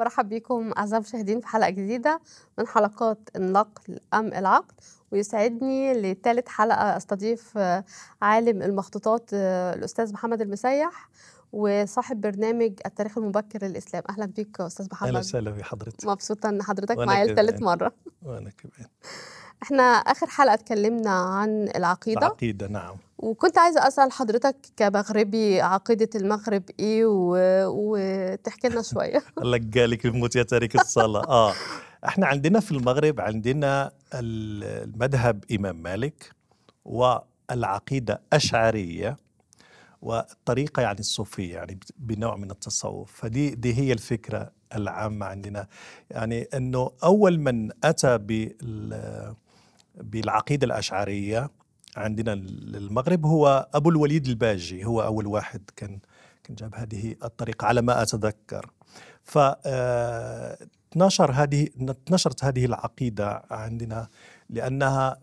برحب بكم أعزائي المشاهدين في حلقة جديدة من حلقات النقل أم العقد ويسعدني لثالث حلقة أستضيف عالم المخطوطات الأستاذ محمد المسيح وصاحب برنامج التاريخ المبكر للإسلام أهلا بيك أستاذ محمد أهلا وسهلا بحضرتك مبسوطة أن حضرتك معايا لثالث مرة وأنا كمان احنا اخر حلقه اتكلمنا عن العقيده العقيده نعم وكنت عايزه اسال حضرتك كمغربي عقيده المغرب ايه و... وتحكي لنا شويه الله جالك الموت يا تارك الصلاه اه احنا عندنا في المغرب عندنا المذهب امام مالك والعقيده اشعريه والطريقه يعني الصوفيه يعني بنوع من التصوف فدي دي هي الفكره العامه عندنا يعني انه اول من اتى بال بالعقيدة الأشعرية عندنا المغرب هو أبو الوليد الباجي هو أول واحد كان كان جاب هذه الطريقة على ما أتذكر ف آه، هذه نشرت هذه العقيدة عندنا لأنها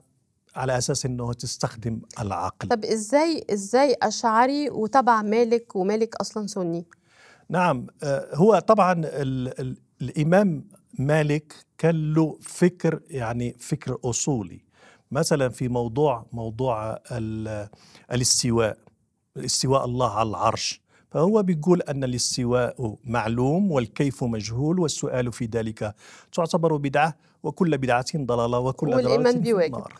على اساس انه تستخدم العقل طب ازاي ازاي اشعري وتبع مالك ومالك اصلا سني نعم آه، هو طبعا الإمام مالك كان له فكر يعني فكر أصولي مثلا في موضوع موضوع الاستواء استواء الله على العرش فهو بيقول أن الاستواء معلوم والكيف مجهول والسؤال في ذلك تعتبر بدعة وكل بدعة ضلالة وكل ضلالة في النار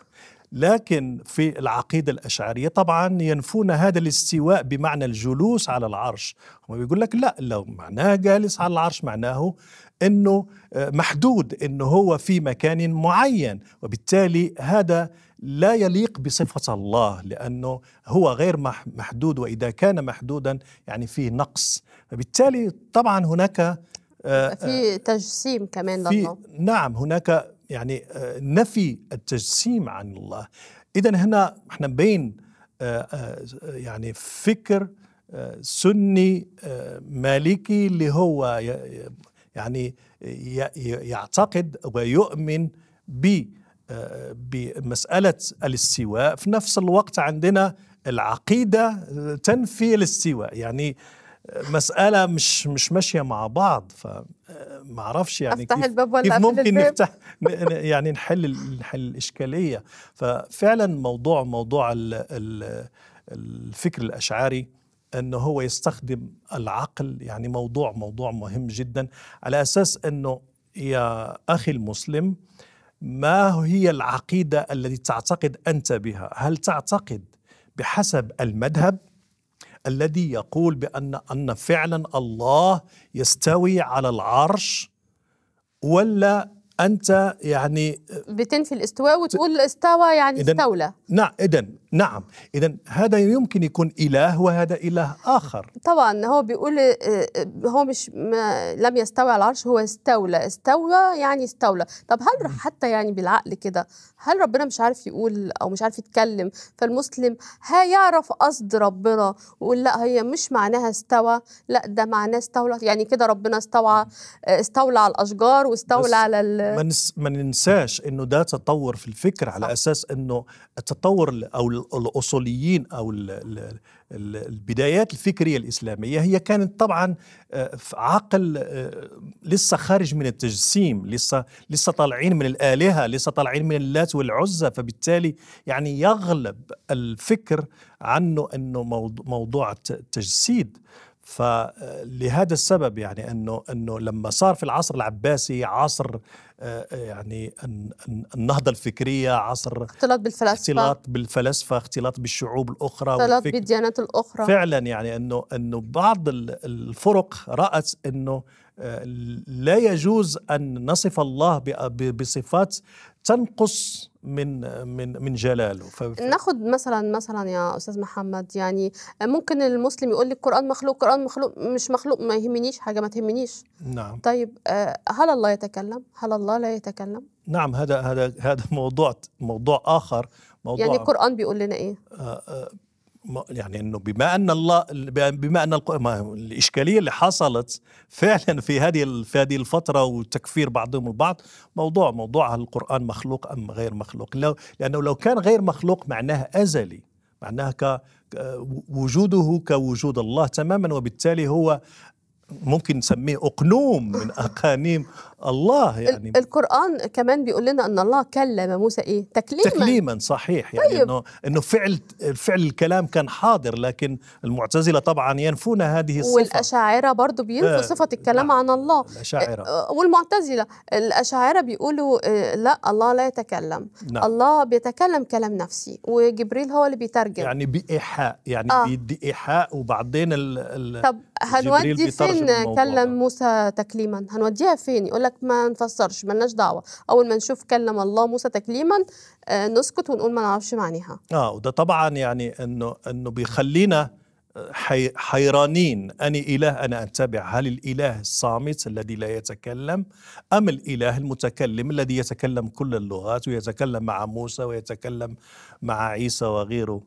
لكن في العقيدة الأشعرية طبعا ينفون هذا الاستواء بمعنى الجلوس على العرش هم بيقول لك لا لو معناه جالس على العرش معناه أنه آه، محدود أنه هو في مكان معين وبالتالي هذا لا يليق بصفة الله لأنه هو غير محدود وإذا كان محدودا يعني فيه نقص فبالتالي طبعا هناك آه، في تجسيم كمان في نعم هناك يعني آه، نفي التجسيم عن الله اذا هنا احنا بين آه، آه، يعني فكر سني مالكي اللي هو يعني يعتقد ويؤمن ب بمسألة الاستواء في نفس الوقت عندنا العقيدة تنفي الاستواء يعني مسألة مش مش ماشية مع بعض فما اعرفش يعني افتح كيف الباب ولا كيف ممكن الباب؟ نفتح يعني نحل نحل الإشكالية ففعلا موضوع موضوع الفكر الأشعاري أنه هو يستخدم العقل يعني موضوع موضوع مهم جدا على أساس أنه يا أخي المسلم ما هي العقيدة التي تعتقد أنت بها هل تعتقد بحسب المذهب الذي يقول بأن أن فعلا الله يستوي على العرش ولا انت يعني بتنفي الاستواء وتقول استوى يعني إذن استولى نعم اذا نعم اذا هذا يمكن يكون اله وهذا اله اخر طبعا هو بيقول آه، آه، هو مش ما لم يستوى على العرش هو استولى استوى يعني استولى طب هل حتى يعني بالعقل كده هل ربنا مش عارف يقول او مش عارف يتكلم فالمسلم هيعرف قصد ربنا ويقول لا هي مش معناها استوى لا ده معناه استولى يعني كده ربنا استوى آه، استولى على الاشجار واستولى على ما ننساش انه ده تطور في الفكر على اساس انه التطور او الاصوليين او البدايات الفكريه الاسلاميه هي كانت طبعا آه، عقل آه، لسه خارج من التجسيم لسه لسه طالعين من الالهه لسه طالعين من اللات والعزى فبالتالي يعني يغلب الفكر عنه انه موضوع التجسيد فلهذا السبب يعني انه انه لما صار في العصر العباسي عصر آه، آه، يعني النهضه الفكريه عصر اختلاط بالفلاسفه اختلاط بالفلسفه اختلاط بالشعوب الاخرى اختلاط بالديانات الاخرى فعلا يعني انه انه بعض الفرق رات انه لا يجوز ان نصف الله بصفات تنقص من من من جلاله ف... ناخذ مثلا مثلا يا استاذ محمد يعني ممكن المسلم يقول لي القران مخلوق القران مخلوق مش مخلوق ما يهمنيش حاجه ما تهمنيش نعم طيب آه، هل الله يتكلم هل الله لا يتكلم نعم هذا هذا هذا موضوع موضوع اخر موضوع يعني القران بيقول لنا ايه آه، آه، يعني انه بما ان الله بما ان الاشكاليه اللي حصلت فعلا في هذه في هذه الفتره وتكفير بعضهم البعض موضوع موضوع هل القران مخلوق ام غير مخلوق لو لانه لو كان غير مخلوق معناه ازلي معناه ك وجوده كوجود الله تماما وبالتالي هو ممكن نسميه أقنوم من أقانيم الله يعني القرآن كمان بيقول لنا أن الله كلم موسى إيه؟ تكليما تكليما صحيح يعني طيب. أنه أنه فعل فعل الكلام كان حاضر لكن المعتزلة طبعا ينفون هذه الصفة والأشاعرة برضو بينفوا آه صفة الكلام عن الله الأشاعرة آه، آه، والمعتزلة الأشاعرة بيقولوا آه، لا الله لا يتكلم نعم. الله بيتكلم كلام نفسي وجبريل هو اللي بيترجم يعني بإيحاء يعني آه. بيدي إيحاء وبعدين ال... ال... طب هنودي فين كلم موسى تكليما هنوديها فين يقول لك ما نفسرش ملناش دعوه اول ما نشوف كلم الله موسى تكليما آه، نسكت ونقول ما نعرفش معناها اه وده طبعا يعني انه انه بيخلينا آه، حي حيرانين أني إله أنا أتبع هل الإله الصامت الذي لا يتكلم أم الإله المتكلم الذي يتكلم كل اللغات ويتكلم مع موسى ويتكلم مع عيسى وغيره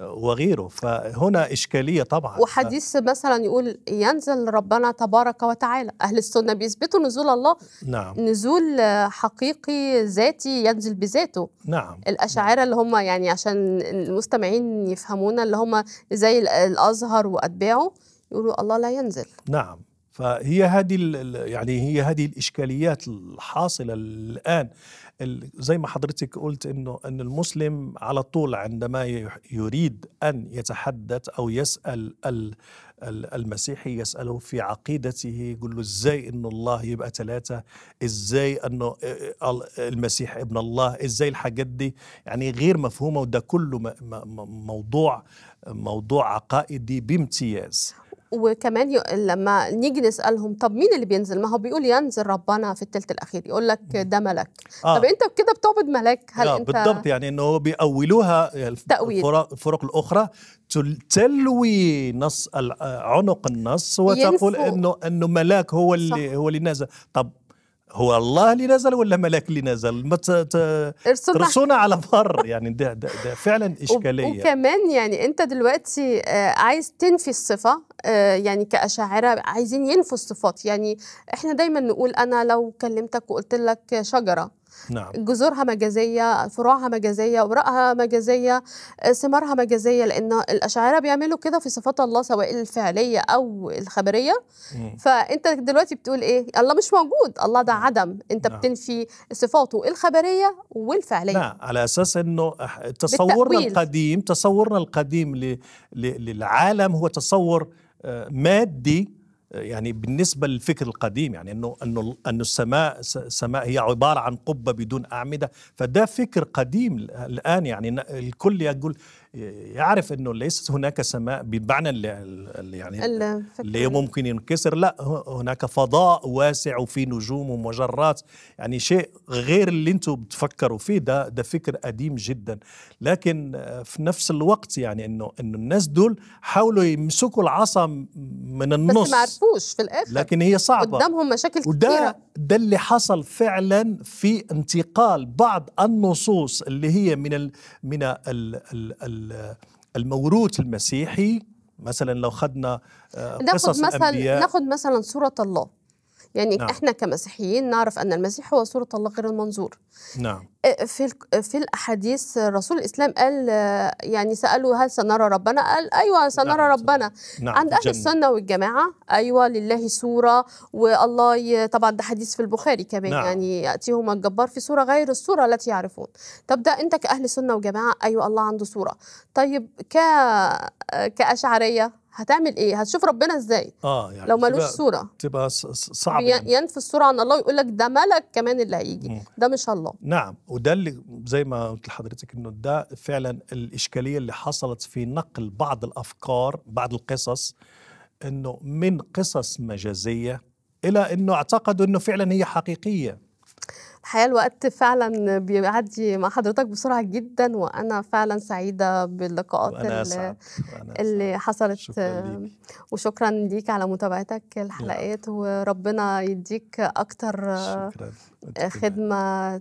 وغيره فهنا إشكالية طبعا وحديث مثلا يقول ينزل ربنا تبارك وتعالى أهل السنة بيثبتوا نزول الله نعم. نزول حقيقي ذاتي ينزل بذاته نعم الأشاعرة نعم. اللي هم يعني عشان المستمعين يفهمونا اللي هم زي الأزهر وأتباعه يقولوا الله لا ينزل نعم فهي هذه يعني هي هذه الاشكاليات الحاصله الان زي ما حضرتك قلت انه ان المسلم على طول عندما يريد ان يتحدث او يسال المسيحي يساله في عقيدته يقول له ازاي ان الله يبقى ثلاثه ازاي انه آه، المسيح ابن الله ازاي الحاجات دي يعني غير مفهومه وده كله موضوع موضوع عقائدي بامتياز وكمان لما نيجي نسالهم طب مين اللي بينزل ما هو بيقول ينزل ربنا في الثلث الاخير يقول لك ده ملك آه. طب انت كده بتعبد ملاك هل آه انت بالضبط يعني انه بيأولوها تأويل. الفرق, الاخرى تلوي نص آه، عنق النص وتقول انه انه ملاك هو اللي صح. هو اللي نازل طب هو الله اللي نزل ولا ملاك اللي نزل ما ترسونا على بر يعني ده, ده, ده فعلا إشكالية وكمان يعني أنت دلوقتي آه، عايز تنفي الصفة آه، يعني كأشاعرة عايزين ينفوا الصفات يعني إحنا دايما نقول أنا لو كلمتك وقلت لك شجرة نعم. جذورها مجازية فروعها مجازية أوراقها مجازية آه، ثمارها مجازية لأن الأشاعرة بيعملوا كده في صفات الله سواء الفعلية أو الخبرية مم. فأنت دلوقتي بتقول إيه الله مش موجود الله ده نعم. عدم أنت نعم. بتنفي صفاته الخبرية والفعلية نعم. على أساس أنه تصورنا بالتأويل. القديم تصورنا القديم للعالم هو تصور آه، مادي يعني بالنسبة للفكر القديم يعني انه انه انه السماء السماء هي عبارة عن قبة بدون أعمدة فده فكر قديم الآن يعني الكل يقول يعرف انه ليس هناك سماء بالمعنى اللي يعني اللي ممكن ينكسر لا هناك فضاء واسع وفي نجوم ومجرات يعني شيء غير اللي انتم بتفكروا فيه ده ده فكر قديم جدا لكن في نفس الوقت يعني انه انه الناس دول حاولوا يمسكوا العصا من النص بس ما عرفوش في الاخر لكن هي صعبه قدامهم مشاكل كثيره وده ده اللي حصل فعلا في انتقال بعض النصوص اللي هي من الـ من ال الموروث المسيحي مثلا لو خدنا آه، قصص ناخد مثل ناخد مثلا صوره الله يعني نعم. احنا كمسيحيين نعرف ان المسيح هو صوره الله غير المنظور نعم آه، في في الاحاديث رسول الاسلام قال آه، يعني سالوا هل سنرى ربنا قال ايوه سنرى نعم. ربنا نعم. عند اهل السنه والجماعه ايوه لله صوره والله ي... طبعا ده حديث في البخاري كمان نعم. يعني ياتيهم الجبار في صوره غير الصوره التي يعرفون طب ده انت كاهل سنه وجماعه ايوه الله عنده صوره طيب ك آه، كاشعريه هتعمل ايه هتشوف ربنا ازاي اه يعني لو ملوش صوره تبقى صعب يعني. ينفي الصوره عن الله ويقول لك ده ملك كمان اللي هيجي ده مش الله نعم وده اللي زي ما قلت لحضرتك انه ده فعلا الاشكاليه اللي حصلت في نقل بعض الافكار بعض القصص انه من قصص مجازيه الى انه اعتقدوا انه فعلا هي حقيقيه الحقيقه الوقت فعلا بيعدي مع حضرتك بسرعه جدا وانا فعلا سعيده باللقاءات وأنا اللي, وأنا اللي حصلت شكرا وشكرا ليك على متابعتك الحلقات وربنا يديك اكتر شكرا. خدمه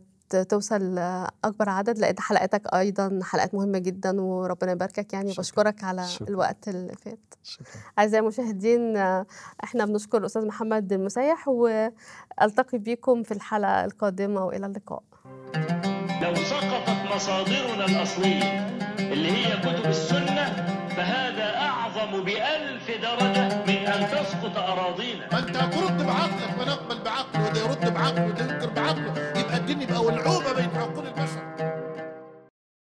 توصل اكبر عدد لان حلقاتك ايضا حلقات مهمه جدا وربنا يباركك يعني شكرا. بشكرك على شكرا. الوقت اللي فات اعزائي المشاهدين احنا بنشكر الاستاذ محمد المسيح والتقي بكم في الحلقه القادمه والى اللقاء لو سقطت مصادرنا الاصليه اللي هي كتب السنه فهذا اعظم بألف درجه من ان تسقط اراضينا ما انت ترد بعقلك ونقبل بعقله وده يرد بعقله وده ينكر بعقله الجن يبقى ولعوبه بين عقول